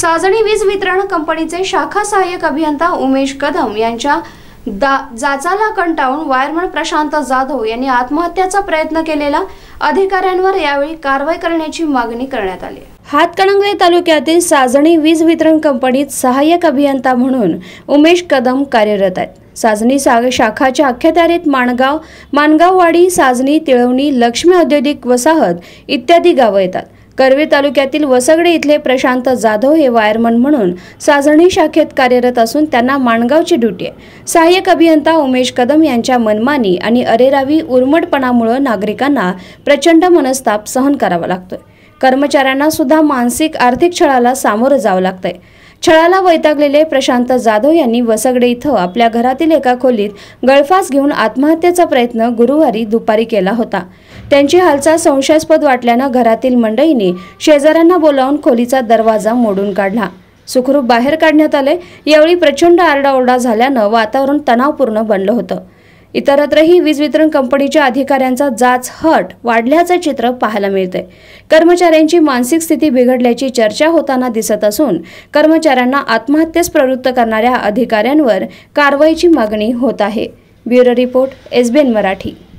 साजणी वीज वितरण कंपनीचे शाखा सहाय्यक अभियंता उमेश कदम यांच्या जाचाला कंटाळून वायरमन प्रशांत जाधव यांनी आत्महत्याचा प्रयत्न केलेला अधिकाऱ्यांवर यावेळी कारवाई करण्याची मागणी करण्यात आली हातकणंगले तालुक्यातील साजणी वीज वितरण कंपनीत सहाय्यक अभियंता म्हणून उमेश कदम कार्यरत आहेत साजनी साग शाखाच्या अख्यातारीत माणगाव माणगाववाडी साजनी तिळवणी लक्ष्मी औद्योगिक वसाहत इत्यादी गावं येतात करवी तालुक्यातील वसगडे इथले प्रशांत जाधव हे वायरमन म्हणून साजणी शाखेत कार्यरत असून त्यांना माणगावची ड्युटी आहे सहाय्यक अभियंता उमेश कदम यांच्या मनमानी आणि अरेरावी उर्मटपणामुळे नागरिकांना प्रचंड मनस्ताप सहन करावा लागतोय कर्मचाऱ्यांना सुद्धा मानसिक आर्थिक छळाला सामोरं जावं लागतंय छळाला वैतागलेले प्रशांत जाधव यांनी वसगडे इथं आपल्या घरातील एका खोलीत गळफास घेऊन आत्महत्येचा प्रयत्न गुरुवारी दुपारी केला होता त्यांची हालचाल संशयास्पद वाटल्यानं घरातील मंडईने शेजाऱ्यांना बोलावून खोलीचा दरवाजा मोडून काढला सुखरूप बाहेर काढण्यात आले यावेळी प्रचंड आरडाओरडा झाल्यानं वातावरण तणावपूर्ण बनलं होतं इतरत्रही वीज वितरण कंपनीच्या अधिकाऱ्यांचा जाच हट वाढल्याचं चित्र पाहायला मिळते कर्मचाऱ्यांची मानसिक स्थिती बिघडल्याची चर्चा होताना दिसत असून कर्मचाऱ्यांना आत्महत्येस प्रवृत्त करणाऱ्या अधिकाऱ्यांवर कारवाईची मागणी होत आहे ब्युरो रिपोर्ट एसबीएन मराठी